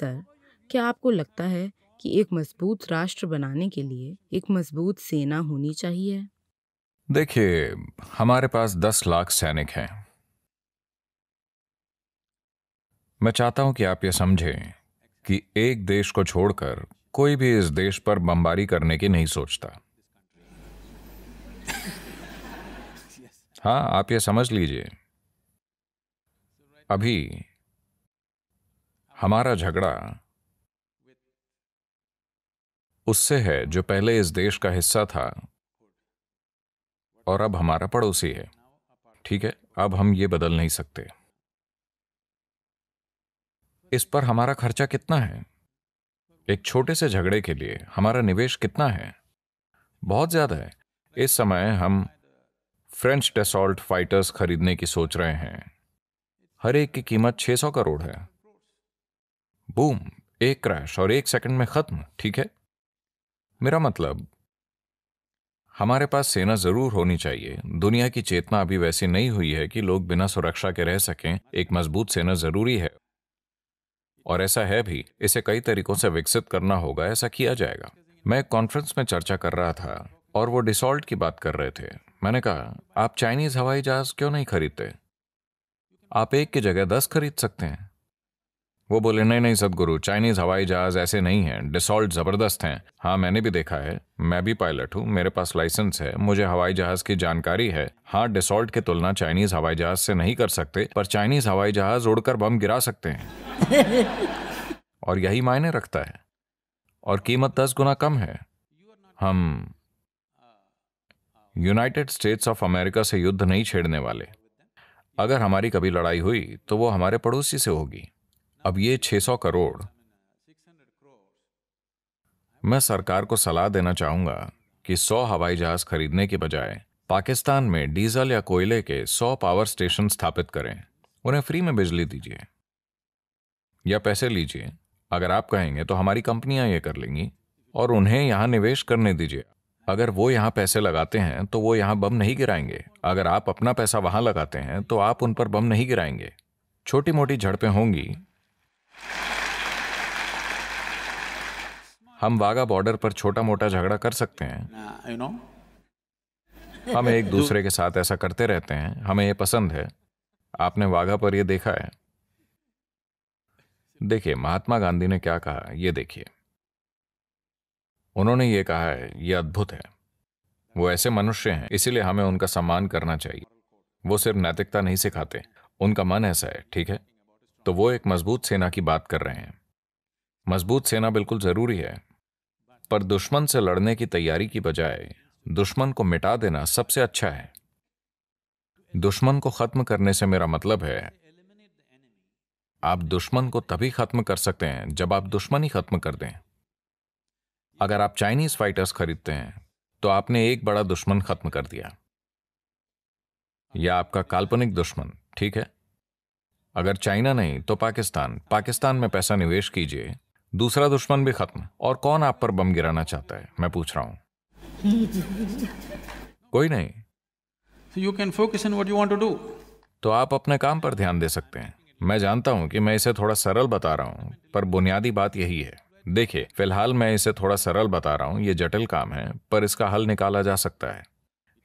sir क्या आपको लगता है कि एक मजबूत राष्ट्र बनाने के लिए एक मजबूत सेना होनी चाहिए देखिए हमारे पास दस लाख सैनिक हैं मैं चाहता हूं कि आप यह समझें कि एक देश को छोड़कर कोई भी इस देश पर बमबारी करने की नहीं सोचता हाँ आप यह समझ लीजिए अभी हमारा झगड़ा उससे है जो पहले इस देश का हिस्सा था और अब हमारा पड़ोसी है ठीक है अब हम ये बदल नहीं सकते इस पर हमारा खर्चा कितना है एक छोटे से झगड़े के लिए हमारा निवेश कितना है बहुत ज्यादा है इस समय हम फ्रेंच डेसॉल्ट फाइटर्स खरीदने की सोच रहे हैं हर एक की कीमत 600 करोड़ है बूम एक क्रैश और एक सेकंड में खत्म ठीक है मेरा मतलब हमारे पास सेना जरूर होनी चाहिए दुनिया की चेतना अभी वैसी नहीं हुई है कि लोग बिना सुरक्षा के रह सकें एक मजबूत सेना जरूरी है और ऐसा है भी इसे कई तरीकों से विकसित करना होगा ऐसा किया जाएगा मैं एक कॉन्फ्रेंस में चर्चा कर रहा था और वो डिसॉल्ट की बात कर रहे थे मैंने कहा आप चाइनीज हवाई जहाज क्यों नहीं खरीदते आप एक की जगह दस खरीद सकते हैं वो बोले नहीं नहीं सदगुरु चाइनीज हवाई जहाज ऐसे नहीं है डिसॉल्ट जबरदस्त हैं हाँ मैंने भी देखा है मैं भी पायलट हूँ मेरे पास लाइसेंस है मुझे हवाई जहाज की जानकारी है हाँ डिसॉल्ट की तुलना चाइनीज हवाई जहाज से नहीं कर सकते पर चाइनीज हवाई जहाज उड़कर बम गिरा सकते हैं और यही मायने रखता है और कीमत दस गुना कम है हम यूनाइटेड स्टेट्स ऑफ अमेरिका से युद्ध नहीं छेड़ने वाले अगर हमारी कभी लड़ाई हुई तो वो हमारे पड़ोसी से होगी अब ये 600 करोड़ मैं सरकार को सलाह देना चाहूंगा कि 100 हवाई जहाज खरीदने के बजाय पाकिस्तान में डीजल या कोयले के 100 पावर स्टेशन स्थापित करें उन्हें फ्री में बिजली दीजिए या पैसे लीजिए अगर आप कहेंगे तो हमारी कंपनियां ये कर लेंगी और उन्हें यहाँ निवेश करने दीजिए अगर वो यहाँ पैसे लगाते हैं तो वो यहाँ बम नहीं गिराएंगे अगर आप अपना पैसा वहां लगाते हैं तो आप उन पर बम नहीं गिराएंगे छोटी मोटी झड़पें होंगी हम वाघा बॉर्डर पर छोटा मोटा झगड़ा कर सकते हैं यू नो हम एक दूसरे के साथ ऐसा करते रहते हैं हमें यह पसंद है आपने वाघा पर यह देखा है देखिए महात्मा गांधी ने क्या कहा यह देखिए उन्होंने ये कहा है ये अद्भुत है वो ऐसे मनुष्य हैं इसीलिए हमें उनका सम्मान करना चाहिए वो सिर्फ नैतिकता नहीं सिखाते उनका मन ऐसा है ठीक है तो वो एक मजबूत सेना की बात कर रहे हैं मजबूत सेना बिल्कुल जरूरी है पर दुश्मन से लड़ने की तैयारी की बजाय दुश्मन को मिटा देना सबसे अच्छा है दुश्मन को खत्म करने से मेरा मतलब है आप दुश्मन को तभी खत्म कर सकते हैं जब आप दुश्मन ही खत्म कर दें अगर आप चाइनीज फाइटर्स खरीदते हैं तो आपने एक बड़ा दुश्मन खत्म कर दिया या आपका काल्पनिक दुश्मन ठीक है अगर चाइना नहीं तो पाकिस्तान पाकिस्तान में पैसा निवेश कीजिए दूसरा दुश्मन भी खत्म और कौन आप पर बम गिराना चाहता है मैं पूछ रहा हूँ कोई नहीं you can focus in what you want to do तो आप अपने काम पर ध्यान दे सकते हैं मैं जानता हूँ कि मैं इसे थोड़ा सरल बता रहा हूँ पर बुनियादी बात यही है देखिए फिलहाल मैं इसे थोड़ा सरल बता रहा हूँ ये जटिल काम है पर इसका हल निकाला जा सकता है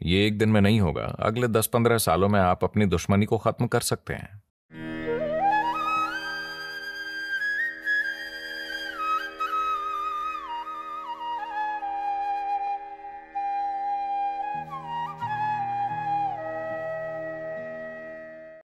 ये एक दिन में नहीं होगा अगले दस पंद्रह सालों में आप अपनी दुश्मनी को खत्म कर सकते हैं